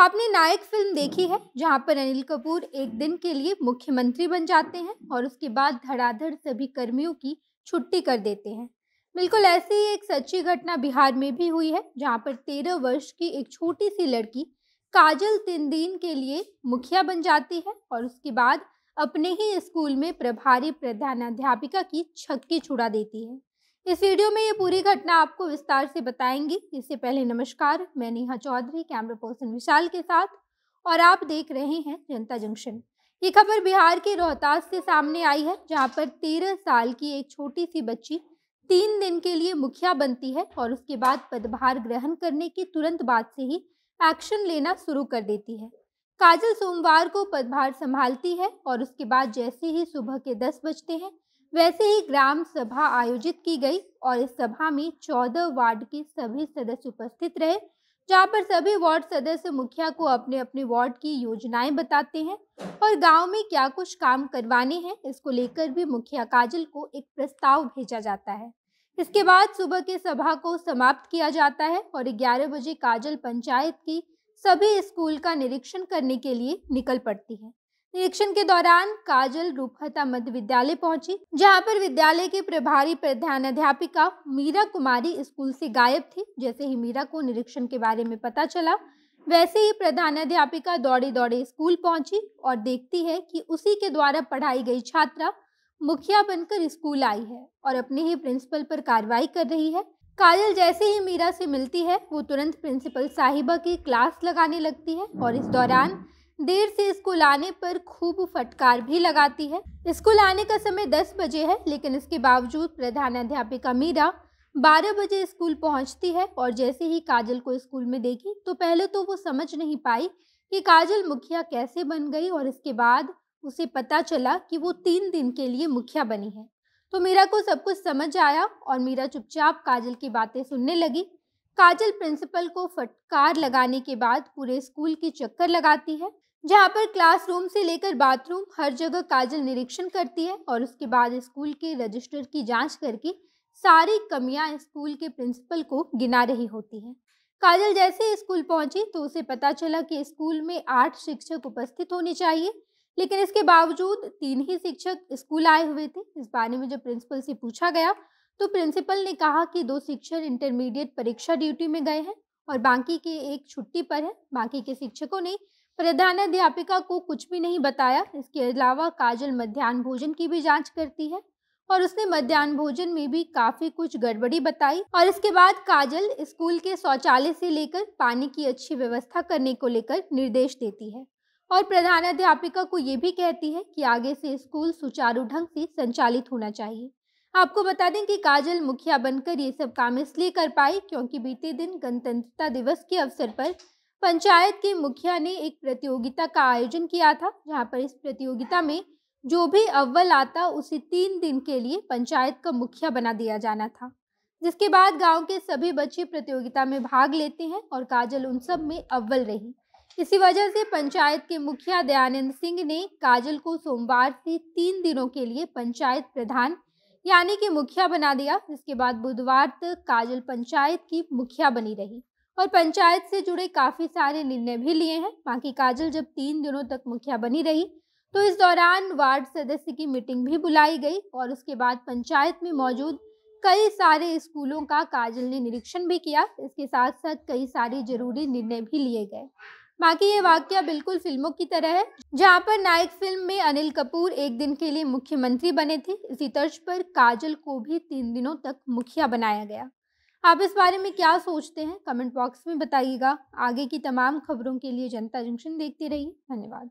आपने नायक फिल्म देखी है जहाँ पर अनिल कपूर एक दिन के लिए मुख्यमंत्री बन जाते हैं और उसके बाद धड़ाधड़ सभी कर्मियों की छुट्टी कर देते हैं बिल्कुल ऐसी ही एक सच्ची घटना बिहार में भी हुई है जहाँ पर तेरह वर्ष की एक छोटी सी लड़की काजल तीन दिन के लिए मुखिया बन जाती है और उसके बाद अपने ही स्कूल में प्रभारी प्रधानाध्यापिका की छक्की छुड़ा देती है इस वीडियो में ये पूरी घटना आपको विस्तार से बताएंगी इससे पहले नमस्कार मैं नेहा चौधरी कैमरा पर्सन विशाल के साथ और आप देख रहे हैं जनता जंक्शन ये खबर बिहार के रोहतास से सामने आई है जहाँ पर तेरह साल की एक छोटी सी बच्ची तीन दिन के लिए मुखिया बनती है और उसके बाद पदभार ग्रहण करने के तुरंत बाद से ही एक्शन लेना शुरू कर देती है काजल सोमवार को पदभार संभालती है और उसके बाद जैसे ही सुबह के दस बजते हैं वैसे ही ग्राम सभा आयोजित की गई और इस सभा में चौदह वार्ड के सभी सदस्य उपस्थित रहे जहाँ पर सभी वार्ड सदस्य मुखिया को अपने अपने वार्ड की योजनाएं बताते हैं और गांव में क्या कुछ काम करवाने हैं इसको लेकर भी मुखिया काजल को एक प्रस्ताव भेजा जाता है इसके बाद सुबह के सभा को समाप्त किया जाता है और 11 बजे काजल पंचायत की सभी स्कूल का निरीक्षण करने के लिए निकल पड़ती है निरीक्षण के दौरान काजल रूपहता मध्य विद्यालय पहुंची जहां पर विद्यालय के प्रभारी अध्यापिका मीरा कुमारी स्कूल से गायब थी जैसे ही मीरा को निरीक्षण के बारे में पता चला वैसे ही प्रधानाध्यापिका दौड़े दौड़े स्कूल पहुंची और देखती है कि उसी के द्वारा पढ़ाई गई छात्रा मुखिया बनकर स्कूल आई है और अपने ही प्रिंसिपल पर कार्रवाई कर रही है काजल जैसे ही मीरा से मिलती है वो तुरंत प्रिंसिपल साहिबा की क्लास लगाने लगती है और इस दौरान देर से स्कूल आने पर खूब फटकार भी लगाती है स्कूल आने का समय 10 बजे है लेकिन इसके बावजूद प्रधानाध्यापिका मीरा 12 बजे स्कूल पहुंचती है और जैसे ही काजल को स्कूल में देखी तो पहले तो वो समझ नहीं पाई कि काजल मुखिया कैसे बन गई और इसके बाद उसे पता चला कि वो तीन दिन के लिए मुखिया बनी है तो मीरा को सब कुछ समझ आया और मीरा चुपचाप काजल की बातें सुनने लगी काजल प्रिंसिपल को फटकार लगाने के बाद पूरे स्कूल की चक्कर लगाती है जहाँ पर क्लासरूम से लेकर बाथरूम हर जगह काजल निरीक्षण करती है और उसके बाद स्कूल के रजिस्टर की जांच करके सारी कमियां स्कूल के प्रिंसिपल को गिना रही होती है काजल जैसे स्कूल पहुंची तो उसे पता चला कि स्कूल में आठ शिक्षक उपस्थित होने चाहिए लेकिन इसके बावजूद तीन ही शिक्षक स्कूल आए हुए थे इस बारे में जब प्रिंसिपल से पूछा गया तो प्रिंसिपल ने कहा कि दो शिक्षक इंटरमीडिएट परीक्षा ड्यूटी में गए हैं और बाकी के एक छुट्टी पर है बाकी के शिक्षकों ने प्रधान अध्यापिका को कुछ भी नहीं बताया इसके अलावा काजल मध्यान्ह भोजन की भी जांच करती है और उसने मध्यान्ह भोजन में भी काफी कुछ गड़बड़ी बताई और इसके बाद काजल स्कूल के शौचालय से लेकर पानी की अच्छी व्यवस्था करने को लेकर निर्देश देती है और प्रधान अध्यापिका को ये भी कहती है कि आगे से स्कूल सुचारू ढंग से संचालित होना चाहिए आपको बता दें कि काजल मुखिया बनकर ये सब काम इसलिए कर पाई क्योंकि बीते दिन गणतंत्रता दिवस के अवसर पर पंचायत के मुखिया ने एक प्रतियोगिता का आयोजन किया था जहां पर इस प्रतियोगिता में जो भी अव्वल आता उसे तीन दिन के लिए पंचायत का मुखिया बना दिया जाना था जिसके बाद गांव के सभी बच्चे प्रतियोगिता में भाग लेते हैं और काजल उन सब में अव्वल रही इसी वजह से पंचायत के मुखिया दयानंद सिंह ने काजल को सोमवार से तीन दिनों के लिए पंचायत प्रधान यानी कि मुखिया बना दिया जिसके बाद बुधवार तक काजल पंचायत की मुखिया बनी रही और पंचायत से जुड़े काफ़ी सारे निर्णय भी लिए हैं बाकी काजल जब तीन दिनों तक मुखिया बनी रही तो इस दौरान वार्ड सदस्य की मीटिंग भी बुलाई गई और उसके बाद पंचायत में मौजूद कई सारे स्कूलों का काजल ने निरीक्षण भी किया इसके साथ साथ कई सारे जरूरी निर्णय भी लिए गए बाकी ये वाक्य बिल्कुल फिल्मों की तरह है जहाँ पर नायक फिल्म में अनिल कपूर एक दिन के लिए मुख्यमंत्री बने थे इसी तर्ज पर काजल को भी तीन दिनों तक मुखिया बनाया गया आप इस बारे में क्या सोचते हैं कमेंट बॉक्स में बताइएगा आगे की तमाम खबरों के लिए जनता जंक्शन देखते रहिए धन्यवाद